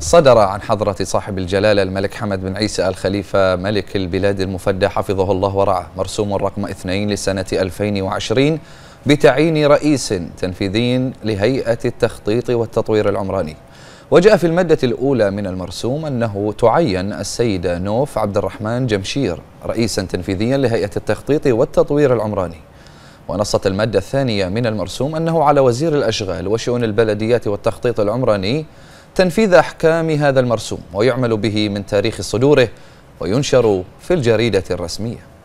صدر عن حضرة صاحب الجلالة الملك حمد بن عيسى الخليفة ملك البلاد المفدى حفظه الله ورعاه مرسوم رقم اثنين لسنة 2020 بتعيين رئيس تنفيذي لهيئة التخطيط والتطوير العمراني وجاء في المادة الأولى من المرسوم أنه تعين السيدة نوف عبد الرحمن جمشير رئيسا تنفيذيا لهيئة التخطيط والتطوير العمراني ونصت المادة الثانية من المرسوم أنه على وزير الأشغال وشؤون البلديات والتخطيط العمراني تنفيذ أحكام هذا المرسوم ويعمل به من تاريخ صدوره وينشر في الجريدة الرسمية